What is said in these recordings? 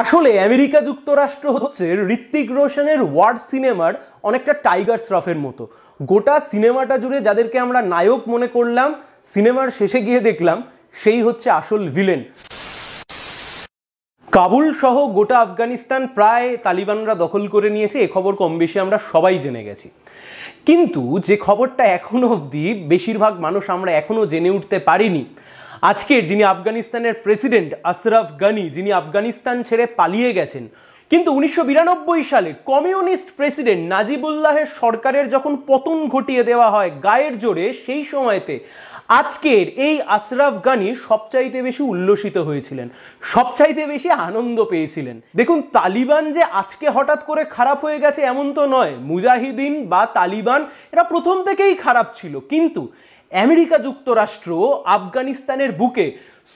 আসলে আমেরিকা যুক্তরাষ্ট্র হচ্ছে ঋত্বিক রোশনের ওয়ার্ড সিনেমার অনেকটা টাইগার শ্রফের মতো গোটা সিনেমাটা জুড়ে যাদেরকে আমরা নায়ক মনে করলাম সিনেমার শেষে গিয়ে দেখলাম সেই হচ্ছে আসল ভিলেন কাবুল সহ গোটা আফগানিস্তান প্রায় তালিবানরা দখল করে নিয়েছে এ খবর কম বেশি আমরা সবাই জেনে গেছি কিন্তু যে খবরটা এখনও অবধি বেশিরভাগ মানুষ আমরা এখনও জেনে উঠতে পারিনি আজকে যিনি আফগানিস্তানের প্রেসিডেন্ট আশরাফ গানি যিনি আফগানিস্তান ছেড়ে পালিয়ে গেছেন কিন্তু উনিশশো সালে কমিউনিস্ট প্রেসিডেন্ট নাজিবুল্লাহের সরকারের যখন পতন ঘটিয়ে দেওয়া হয় গায়ের জোরে সেই সময়তে আজকের এই আশরাফ গানি সবচাইতে বেশি উল্লসিত হয়েছিলেন সবচাইতে বেশি আনন্দ পেয়েছিলেন দেখুন তালিবান যে আজকে হঠাৎ করে খারাপ হয়ে গেছে এমন তো নয় মুজাহিদিন বা তালিবান এরা প্রথম থেকেই খারাপ ছিল কিন্তু আমেরিকা যুক্তরাষ্ট্র আফগানিস্তানের বুকে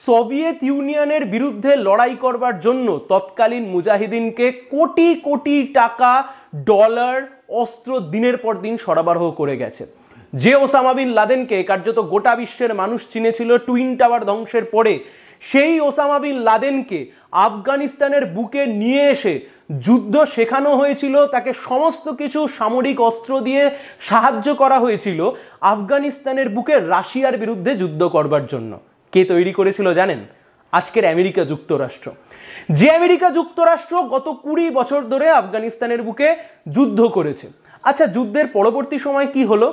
সোভিয়েত ইউনিয়নের বিরুদ্ধে লড়াই করবার জন্য তৎকালীন মুজাহিদিনকে কোটি কোটি টাকা ডলার অস্ত্র দিনের পর দিন সরবরাহ করে গেছে যে ওসামা বিন লাদেনকে কার্যত গোটা বিশ্বের মানুষ চিনেছিল টুইন টাওয়ার ধ্বংসের পরে সেই ওসামা বিন লাদেনকে আফগানিস্তানের বুকে নিয়ে এসে যুদ্ধ শেখানো হয়েছিল তাকে সমস্ত কিছু সামরিক অস্ত্র দিয়ে সাহায্য করা হয়েছিল আফগানিস্তানের বুকে রাশিয়ার বিরুদ্ধে যুদ্ধ করবার জন্য কে তৈরি করেছিল জানেন আজকের আমেরিকা যুক্তরাষ্ট্র যে আমেরিকা যুক্তরাষ্ট্র গত কুড়ি বছর ধরে আফগানিস্তানের বুকে যুদ্ধ করেছে আচ্ছা যুদ্ধের পরবর্তী সময় কি হলো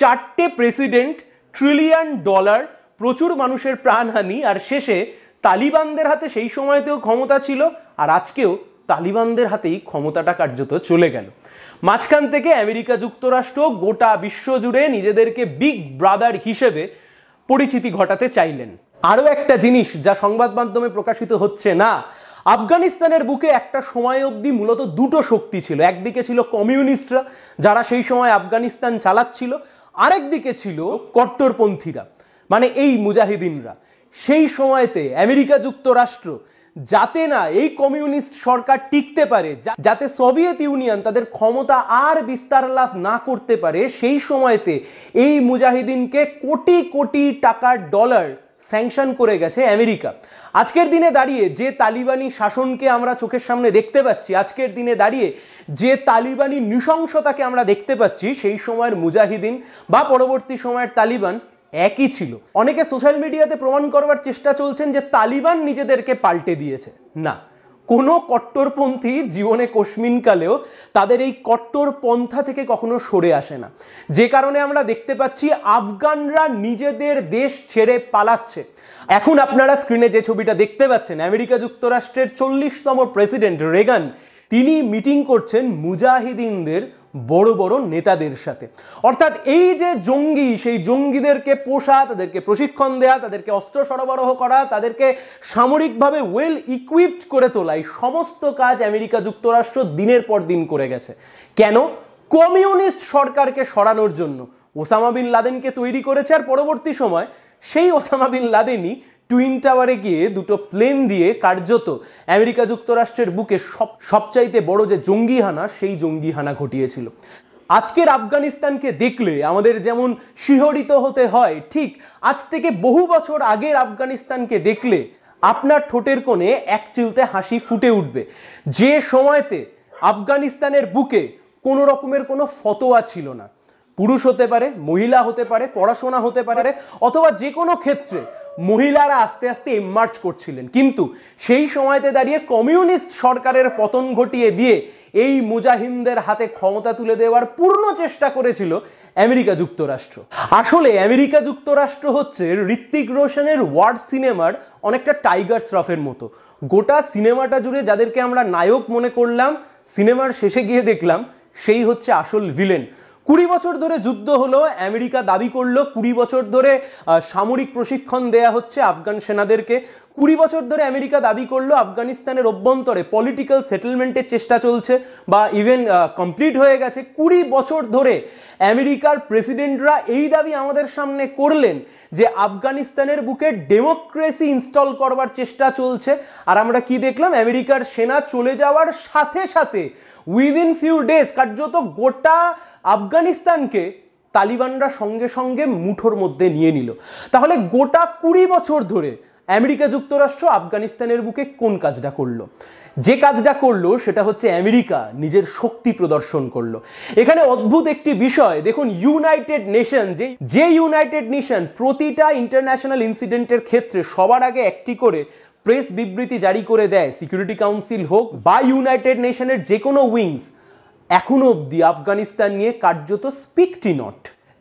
চারটে প্রেসিডেন্ট ট্রিলিয়ন ডলার প্রচুর মানুষের প্রাণহানি আর শেষে তালিবানদের হাতে সেই সময়তেও ক্ষমতা ছিল আর আজকেও তালিবানদের হাতেই ক্ষমতাটা কার্যত চলে গেল মাঝখান থেকে আমেরিকা যুক্তরাষ্ট্র গোটা বিশ্বজুড়ে নিজেদেরকে বিগ ব্রাদার হিসেবে পরিচিতি ঘটাতে চাইলেন আরও একটা জিনিস যা সংবাদ মাধ্যমে প্রকাশিত হচ্ছে না আফগানিস্তানের বুকে একটা সময় অবধি মূলত দুটো শক্তি ছিল একদিকে ছিল কমিউনিস্টরা যারা সেই সময় আফগানিস্তান চালাচ্ছিল আরেকদিকে ছিল কট্টরপন্থীরা মানে এই মুজাহিদিনরা সেই সময়তে আমেরিকা যুক্তরাষ্ট্র যাতে না এই কমিউনিস্ট সরকার টিকতে পারে যাতে সোভিয়েত ইউনিয়ন তাদের ক্ষমতা আর বিস্তার লাভ না করতে পারে সেই সময়তে এই মুজাহিদিনকে কোটি কোটি টাকার ডলার স্যাংশন করে গেছে আমেরিকা আজকের দিনে দাঁড়িয়ে যে তালিবানি শাসনকে আমরা চোখের সামনে দেখতে পাচ্ছি আজকের দিনে দাঁড়িয়ে যে তালিবানি নৃশংসতাকে আমরা দেখতে পাচ্ছি সেই সময়ের মুজাহিদিন বা পরবর্তী সময়ের তালিবান একই ছিল অনেকে সোশ্যাল মিডিয়াতে প্রমাণ করবার চেষ্টা চলছেন যে তালিবান নিজেদেরকে পাল্টে দিয়েছে না কোনো কট্টরপন্থী জীবনে কশ্মিনকালেও তাদের এই কট্টর পন্থা থেকে কখনো সরে আসে না যে কারণে আমরা দেখতে পাচ্ছি আফগানরা নিজেদের দেশ ছেড়ে পালাচ্ছে এখন আপনারা স্ক্রিনে যে ছবিটা দেখতে পাচ্ছেন আমেরিকা যুক্তরাষ্ট্রের চল্লিশতম প্রেসিডেন্ট রেগান তিনি মিটিং করছেন মুজাহিদিনদের বড় বড় নেতাদের সাথে অর্থাৎ এই যে জঙ্গি সেই জঙ্গিদেরকে পোষা তাদেরকে প্রশিক্ষণ দেয়া তাদেরকে অস্ত্র সরবরাহ করা তাদেরকে সামরিকভাবে ওয়েল ইকুইপড করে তোলা এই সমস্ত কাজ আমেরিকা যুক্তরাষ্ট্র দিনের পর দিন করে গেছে কেন কমিউনিস্ট সরকারকে সরানোর জন্য ওসামা বিন লাদেনকে তৈরি করেছে আর পরবর্তী সময় সেই ওসামা বিন লাদেনই টুইন টাওয়ারে গিয়ে দুটো প্লেন দিয়ে কার্যত আমেরিকা যুক্তরাষ্ট্রের বুকে সব সবচাইতে বড় যে জঙ্গি হানা সেই জঙ্গি হানা ঘটিয়েছিল আজকের আফগানিস্তানকে দেখলে আমাদের যেমন শিহরিত হতে হয় ঠিক আজ থেকে বহু বছর আগের আফগানিস্তানকে দেখলে আপনার ঠোঁটের কোণে এক চিলতে হাসি ফুটে উঠবে যে সময়তে আফগানিস্তানের বুকে কোনো রকমের কোনো ফতোয়া ছিল না পুরুষ হতে পারে মহিলা হতে পারে পড়াশোনা হতে পারে অথবা যে কোনো ক্ষেত্রে মহিলারা আস্তে আস্তে এমার্চ করছিলেন কিন্তু সেই সময়তে দাঁড়িয়ে কমিউনিস্ট সরকারের পতন ঘটিয়ে দিয়ে এই মুজাহিনদের হাতে ক্ষমতা তুলে দেওয়ার পূর্ণ চেষ্টা করেছিল আমেরিকা যুক্তরাষ্ট্র আসলে আমেরিকা যুক্তরাষ্ট্র হচ্ছে ঋত্বিক রোশনের ওয়ার্ড সিনেমার অনেকটা টাইগার শ্রফের মতো গোটা সিনেমাটা জুড়ে যাদেরকে আমরা নায়ক মনে করলাম সিনেমার শেষে গিয়ে দেখলাম সেই হচ্ছে আসল ভিলেন কুড়ি বছর ধরে যুদ্ধ হলো আমেরিকা দাবি করলো কুড়ি বছর ধরে সামরিক প্রশিক্ষণ দেয়া হচ্ছে আফগান সেনাদেরকে কুড়ি বছর ধরে আমেরিকা দাবি করলো আফগানিস্তানের অভ্যন্তরে পলিটিক্যাল সেটেলমেন্টের চেষ্টা চলছে বা ইভেন কমপ্লিট হয়ে গেছে কুড়ি বছর ধরে আমেরিকার প্রেসিডেন্টরা এই দাবি আমাদের সামনে করলেন যে আফগানিস্তানের বুকে ডেমোক্রেসি ইনস্টল করবার চেষ্টা চলছে আর আমরা কি দেখলাম আমেরিকার সেনা চলে যাওয়ার সাথে সাথে উইদিন ফিউ ডেজ কার্যত গোটা আফগানিস্তানকে তালিবানরা সঙ্গে সঙ্গে মুঠোর মধ্যে নিয়ে নিল তাহলে গোটা কুড়ি বছর ধরে আমেরিকা যুক্তরাষ্ট্র আফগানিস্তানের বুকে কোন কাজটা করলো যে কাজটা করলো সেটা হচ্ছে আমেরিকা নিজের শক্তি প্রদর্শন করলো এখানে অদ্ভুত একটি বিষয় দেখুন ইউনাইটেড নেশন যে যে ইউনাইটেড নেশন প্রতিটা ইন্টারন্যাশনাল ইনসিডেন্টের ক্ষেত্রে সবার আগে একটি করে প্রেস বিবৃতি জারি করে দেয় সিকিউরিটি কাউন্সিল হোক বা ইউনাইটেড নেশনের যে কোনো উইংস এখনও অবধি আফগানিস্তান নিয়ে কার্যত স্পিকটি নট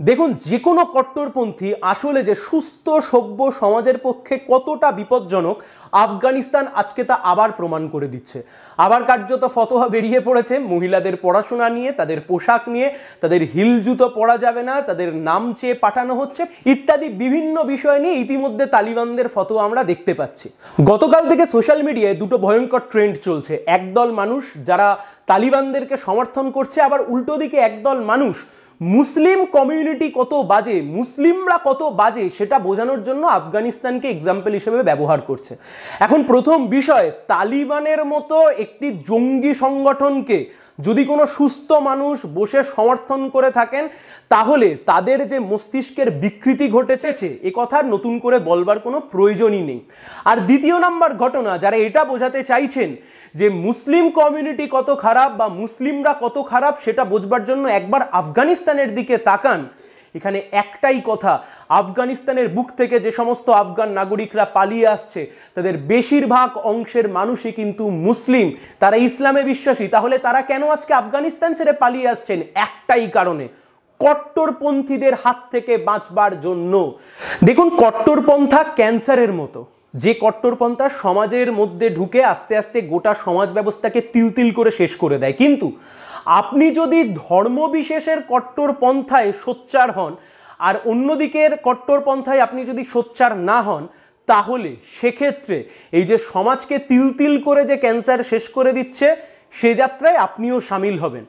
দেখুন যে কোনো কট্টরপন্থী আসলে যে সুস্থ সভ্য সমাজের পক্ষে কতটা বিপজ্জনক আফগানিস্তান আজকে তা আবার প্রমাণ করে দিচ্ছে আবার কার্যত ফতোয়া বেরিয়ে পড়েছে মহিলাদের পড়াশোনা নিয়ে তাদের পোশাক নিয়ে তাদের হিল জুতো পরা যাবে না তাদের নাম চেয়ে পাঠানো হচ্ছে ইত্যাদি বিভিন্ন বিষয় নিয়ে ইতিমধ্যে তালিবানদের ফতোয়া আমরা দেখতে পাচ্ছি গতকাল থেকে সোশ্যাল মিডিয়ায় দুটো ভয়ঙ্কর ট্রেন্ড চলছে একদল মানুষ যারা তালিবানদেরকে সমর্থন করছে আবার উল্টো দিকে একদল মানুষ মুসলিম কমিউনিটি কত বাজে মুসলিমরা কত বাজে সেটা বোঝানোর জন্য আফগানিস্তানকে এক্সাম্পল হিসেবে ব্যবহার করছে এখন প্রথম বিষয় তালিবানের মতো একটি জঙ্গি সংগঠনকে যদি কোনো সুস্থ মানুষ বসে সমর্থন করে থাকেন তাহলে তাদের যে মস্তিষ্কের বিকৃতি ঘটেছে এ কথা নতুন করে বলবার কোনো প্রয়োজনই নেই আর দ্বিতীয় নাম্বার ঘটনা যারা এটা বোঝাতে চাইছেন যে মুসলিম কমিউনিটি কত খারাপ বা মুসলিমরা কত খারাপ সেটা বোঝবার জন্য একবার আফগানিস্তানের দিকে তাকান এখানে একটাই কথা আফগানিস্তানের বুক থেকে যে সমস্ত আফগান নাগরিকরা পালিয়ে আসছে তাদের বেশিরভাগ অংশের মানুষই কিন্তু মুসলিম তারা ইসলামে বিশ্বাসী তাহলে তারা কেন আজকে আফগানিস্তান ছেড়ে পালিয়ে আসছেন একটাই কারণে কট্টরপন্থীদের হাত থেকে বাঁচবার জন্য দেখুন কট্টরপন্থা ক্যান্সারের মতো যে কট্টরপন্থা সমাজের মধ্যে ঢুকে আস্তে আস্তে গোটা সমাজ ব্যবস্থাকে তিলতিল করে শেষ করে দেয় কিন্তু আপনি যদি ধর্মবিশেষের কট্টরপন্থায় সোচ্চার হন আর অন্যদিকের কট্টরপন্থায় আপনি যদি সোচ্চার না হন তাহলে সেক্ষেত্রে এই যে সমাজকে তিলতিল করে যে ক্যান্সার শেষ করে দিচ্ছে সে যাত্রায় আপনিও সামিল হবেন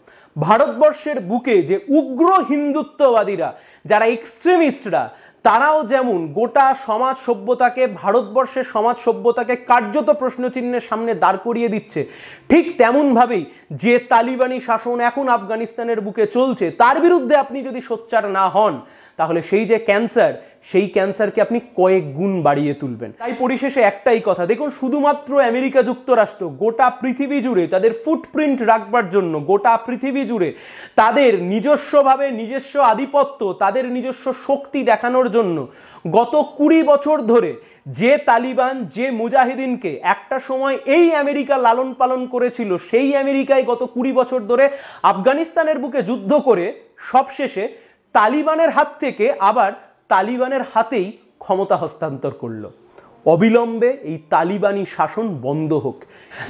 ভারতবর্ষের বুকে যে উগ্র হিন্দুত্ববাদীরা যারা এক্সট্রিমিস্টরা তারাও যেমন গোটা সমাজ সভ্যতাকে ভারতবর্ষের সমাজ সভ্যতাকে কার্যত প্রশ্নচিহ্নের সামনে দাঁড় করিয়ে দিচ্ছে ঠিক তেমনভাবেই যে তালিবানি শাসন এখন আফগানিস্তানের বুকে চলছে তার বিরুদ্ধে আপনি যদি সোচ্চার না হন তাহলে সেই যে ক্যান্সার সেই ক্যান্সারকে আপনি কয়েক গুণ বাড়িয়ে তুলবেন তাই পরিশেষে একটাই কথা দেখুন শুধুমাত্র আমেরিকা যুক্তরাষ্ট্র গোটা পৃথিবী জুড়ে তাদের ফুটপ্রিন্ট রাখবার জন্য গোটা পৃথিবী জুড়ে তাদের নিজস্বভাবে নিজস্ব আধিপত্য তাদের নিজস্ব শক্তি দেখানোর জন্য গত কুড়ি বছর ধরে যে তালিবান যে মুজাহিদিনকে একটা সময় এই আমেরিকা লালন পালন করেছিল সেই আমেরিকায় গত কুড়ি বছর ধরে আফগানিস্তানের বুকে যুদ্ধ করে সবশেষে তালিবানের হাত থেকে আবার তালিবানের হাতেই ক্ষমতা হস্তান্তর করল অবিলম্বে এই তালিবানি শাসন বন্ধ হোক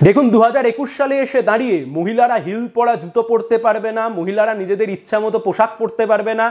দেখুন দু একুশ সালে এসে দাঁড়িয়ে মহিলারা হিল পরা জুতো পরতে পারবে না মহিলারা নিজেদের ইচ্ছা মতো পোশাক পরতে পারবে না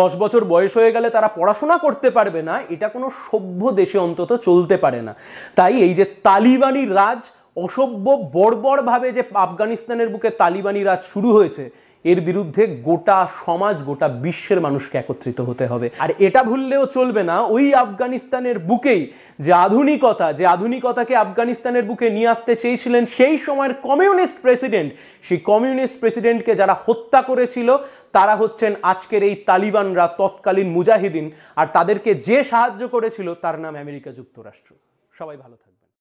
দশ বছর বয়স হয়ে গেলে তারা পড়াশোনা করতে পারবে না এটা কোনো সভ্য দেশে অন্তত চলতে পারে না তাই এই যে তালিবানি রাজ অসভ্য বর্বরভাবে যে আফগানিস্তানের বুকে তালিবানি রাজ শুরু হয়েছে এর বিরুদ্ধে গোটা সমাজ গোটা বিশ্বের মানুষকে একত্রিত হতে হবে আর এটা ভুললেও চলবে না ওই আফগানিস্তানের বুকেই যে আধুনিকতা যে আধুনিকতাকে আফগানিস্তানের বুকে নিয়ে আসতে চেয়েছিলেন সেই সময়ের কমিউনিস্ট প্রেসিডেন্ট সেই কমিউনিস্ট প্রেসিডেন্টকে যারা হত্যা করেছিল তারা হচ্ছেন আজকের এই তালিবানরা তৎকালীন মুজাহিদিন আর তাদেরকে যে সাহায্য করেছিল তার নাম আমেরিকা যুক্তরাষ্ট্র সবাই ভালো থাকে